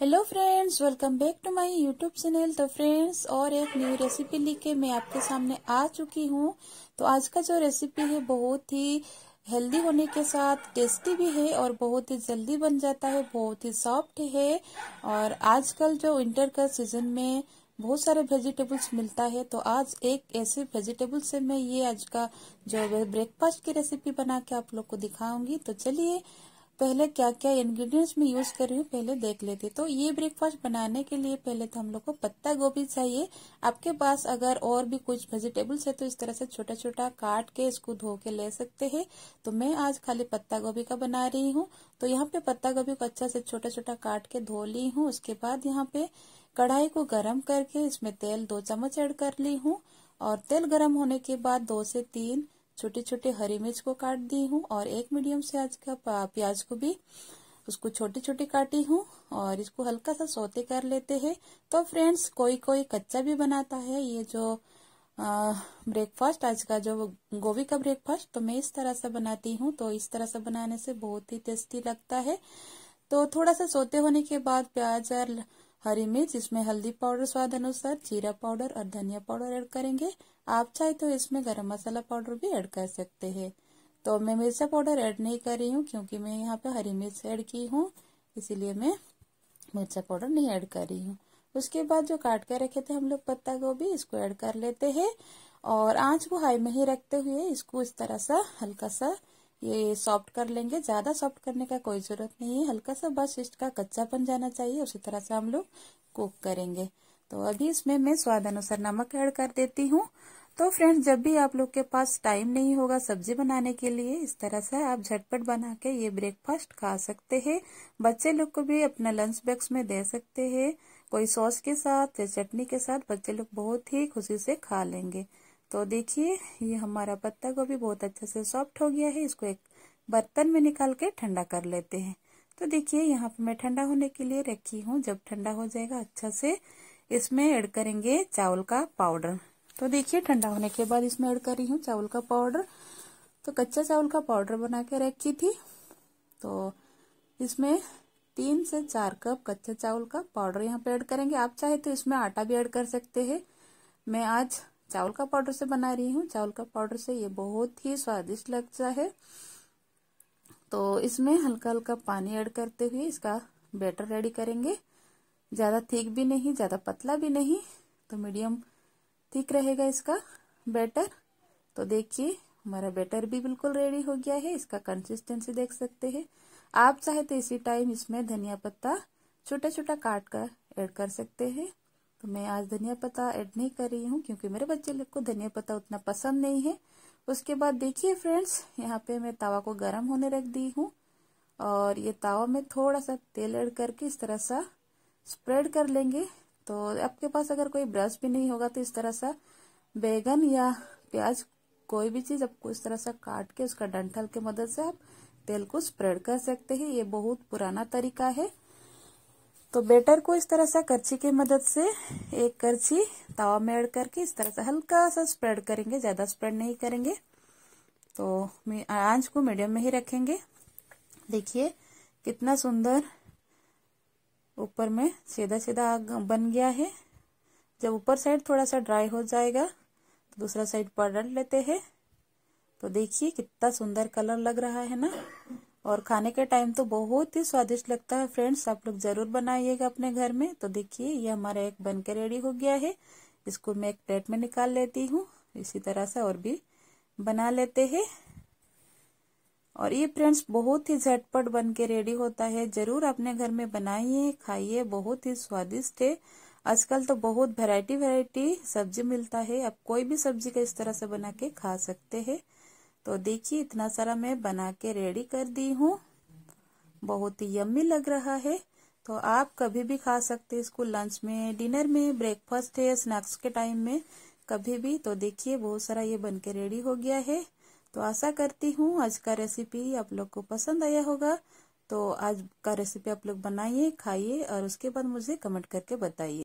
hello friends welcome back to my YouTube channel तो friends और एक न्यू रेसिपी लेके मैं आपके सामने आ चुकी हूँ तो आज का जो रेसिपी है बहुत ही हेल्दी होने के साथ टेस्टी भी है और बहुत ही जल्दी बन जाता है बहुत ही सॉफ्ट है और आजकल जो विंटर का सीजन में बहुत सारे वेजिटेबल्स मिलता है तो आज एक ऐसे वेजिटेबल से मैं ये आज का जो ब्रेकफास्ट की रेसिपी बना के आप लोग को दिखाऊंगी तो चलिए पहले क्या क्या इंग्रेडिएंट्स में यूज कर रही हूँ पहले देख लेते तो ये ब्रेकफास्ट बनाने के लिए पहले तो हम लोग को पत्ता गोभी चाहिए आपके पास अगर और भी कुछ वेजिटेबल्स है तो इस तरह से छोटा छोटा काट के इसको धो के ले सकते हैं तो मैं आज खाली पत्ता गोभी का बना रही हूँ तो यहाँ पे पत्ता गोभी को अच्छा से छोटा छोटा काट के धो ली हूँ उसके बाद यहाँ पे कढ़ाई को गर्म करके इसमें तेल दो चम्मच एड कर ली हूँ और तेल गर्म होने के बाद दो से तीन छोटे छोटे हरी मिर्च को काट दी हूँ और एक मीडियम साइज का प्याज को भी उसको छोटे छोटे काटी हूँ और इसको हल्का सा सोते कर लेते हैं तो फ्रेंड्स कोई कोई कच्चा भी बनाता है ये जो ब्रेकफास्ट आज का जो गोभी का ब्रेकफास्ट तो मैं इस तरह से बनाती हूँ तो इस तरह से बनाने से बहुत ही टेस्टी लगता है तो थोड़ा सा सोते होने के बाद प्याज और हरी मिर्च इसमें हल्दी पाउडर स्वाद अनुसार जीरा पाउडर और धनिया पाउडर ऐड करेंगे आप चाहे तो इसमें गरम मसाला पाउडर भी ऐड कर सकते हैं तो मैं मिर्चा पाउडर ऐड नहीं कर रही हूँ क्योंकि मैं यहाँ पे हरी मिर्च ऐड की हूँ इसीलिए मैं मिर्चा पाउडर नहीं ऐड कर रही हूँ उसके बाद जो काट कर रखे थे हम लोग पत्ता गोभी इसको ऐड कर लेते हैं और आंच को हाई में ही रखते हुए इसको इस तरह सा हल्का सा ये सॉफ्ट कर लेंगे ज़्यादा सॉफ्ट करने का कोई ज़रूरत नहीं है हल्का सा बस इसका बन जाना चाहिए उसी तरह से हम लोग कुक करेंगे तो अभी इसमें मैं स्वाद अनुसार नमक ऐड कर देती हूँ तो फ्रेंड्स जब भी आप लोग के पास टाइम नहीं होगा सब्जी बनाने के लिए इस तरह से आप झटपट बना के ये ब्रेकफास्ट खा सकते हैं बच्चे लोग को भी अपना लंच बॉक्स में दे सकते हैं कोई सॉस के साथ या चटनी के साथ बच्चे लोग बहुत ही खुशी से खा लेंगे तो देखिए ये हमारा पत्ता गोभी बहुत अच्छे से सॉफ्ट हो गया है इसको एक बर्तन में निकाल के ठंडा कर लेते हैं तो देखिए यहाँ पे मैं ठंडा होने के लिए रखी हूँ जब ठंडा हो जाएगा अच्छा से इसमें ऐड करेंगे चावल का पाउडर तो देखिए ठंडा होने के बाद इसमें ऐड कर रही हूँ चावल का पाउडर तो कच्चा चावल का पाउडर बना के रखी थी तो इसमें तीन से चार कप कच्चा चावल का पाउडर यहाँ पे ऐड करेंगे आप चाहे तो इसमें आटा भी ऐड कर सकते हैं मैं आज चावल का पाउडर से बना रही हूँ चावल का पाउडर से ये बहुत ही स्वादिष्ट लगता है तो इसमें हल्का हल्का पानी ऐड करते हुए इसका बैटर रेडी करेंगे ज़्यादा थिक भी नहीं ज़्यादा पतला भी नहीं तो मीडियम थिक रहेगा इसका बैटर तो देखिए हमारा बैटर भी बिल्कुल रेडी हो गया है इसका कंसिस्टेंसी देख सकते हैं आप चाहे तो इसी टाइम इसमें धनिया पत्ता छोटा छोटा काट कर ऐड कर सकते हैं तो मैं आज धनिया पत्ता ऐड नहीं कर रही हूँ क्योंकि मेरे बच्चे लोग को धनिया पत्ता उतना पसंद नहीं है उसके बाद देखिए फ्रेंड्स यहाँ पे मैं तावा को गर्म होने रख दी हूँ और ये तावा में थोड़ा सा तेल ऐड करके इस तरह सा स्प्रेड कर लेंगे तो आपके पास अगर कोई ब्रश भी नहीं होगा तो इस तरह सा बैगन या प्याज कोई भी चीज़ आपको इस तरह सा काट के उसका डंठल की मदद से आप तेल को स्प्रेड कर सकते हैं ये बहुत पुराना तरीका है तो बेटर को इस तरह से करछी की मदद से एक करछी तवा में ऐड करके इस तरह से हल्का सा स्प्रेड करेंगे ज़्यादा स्प्रेड नहीं करेंगे तो आंच को मीडियम में ही रखेंगे देखिए कितना सुंदर ऊपर में सीधा सीधा आग बन गया है जब ऊपर साइड थोड़ा सा ड्राई हो जाएगा तो दूसरा साइड पर डाल लेते हैं तो देखिए कितना सुंदर कलर लग रहा है ना और खाने के टाइम तो बहुत ही स्वादिष्ट लगता है फ्रेंड्स आप लोग जरूर बनाइएगा अपने घर में तो देखिए ये हमारा एक बन के रेडी हो गया है इसको मैं एक प्लेट में निकाल लेती हूँ इसी तरह से और भी बना लेते हैं और ये फ्रेंड्स बहुत ही झटपट बन के रेडी होता है जरूर अपने घर में बनाइए खाइए बहुत ही स्वादिष्ट है आजकल तो बहुत वैरायटी वैरायटी सब्जी मिलता है आप कोई भी सब्जी का इस तरह से बना के खा सकते हैं तो देखिए इतना सारा मैं बना के रेडी कर दी हूँ बहुत ही यम्मी लग रहा है तो आप कभी भी खा सकते इसको लंच में डिनर में ब्रेकफास्ट है स्नैक्स के टाइम में कभी भी तो देखिए बहुत सारा ये बन के रेडी हो गया है तो आशा करती हूँ आज का रेसिपी आप लोग को पसंद आया होगा तो आज का रेसिपी आप लोग बनाइए खाइए और उसके बाद मुझे कमेंट करके बताइए